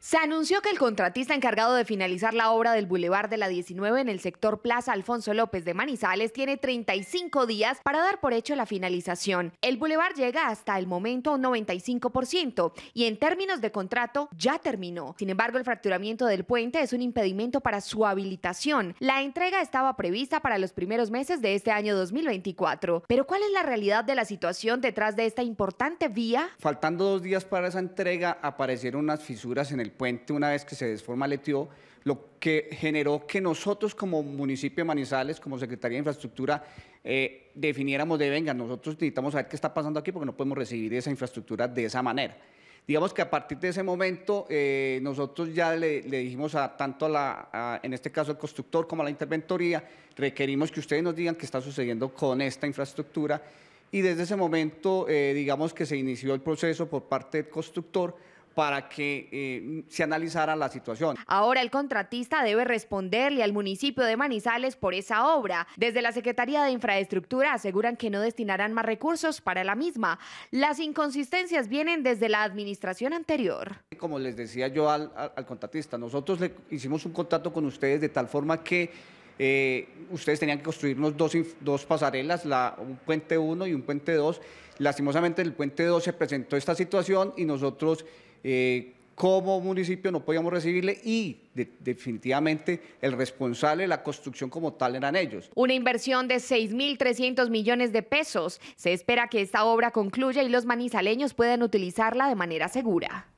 Se anunció que el contratista encargado de finalizar la obra del Boulevard de la 19 en el sector Plaza Alfonso López de Manizales tiene 35 días para dar por hecho la finalización. El bulevar llega hasta el momento a un 95% y en términos de contrato ya terminó. Sin embargo, el fracturamiento del puente es un impedimento para su habilitación. La entrega estaba prevista para los primeros meses de este año 2024. Pero ¿cuál es la realidad de la situación detrás de esta importante vía? Faltando dos días para esa entrega, aparecieron unas fisuras en el puente una vez que se desforma el lo que generó que nosotros como municipio de Manizales, como Secretaría de Infraestructura, eh, definiéramos de, venga, nosotros necesitamos saber qué está pasando aquí porque no podemos recibir esa infraestructura de esa manera. Digamos que a partir de ese momento eh, nosotros ya le, dijimos a tanto a la, en este caso al constructor como a la interventoría, requerimos que ustedes nos digan qué está sucediendo con esta infraestructura y desde ese momento eh, digamos que se inició el proceso por parte del constructor para que eh, se analizara la situación. Ahora el contratista debe responderle al municipio de Manizales por esa obra. Desde la Secretaría de Infraestructura aseguran que no destinarán más recursos para la misma. Las inconsistencias vienen desde la administración anterior. Como les decía yo al, contratista, nosotros le hicimos un contrato con ustedes de tal forma que eh, ustedes tenían que construirnos dos, dos pasarelas, un puente 1 y un puente 2. Lastimosamente el puente 2 se presentó esta situación y nosotros... Eh, como municipio no podíamos recibirle y definitivamente el responsable de la construcción como tal eran ellos. Una inversión de 6.300 millones de pesos. Se espera que esta obra concluya y los manizaleños puedan utilizarla de manera segura.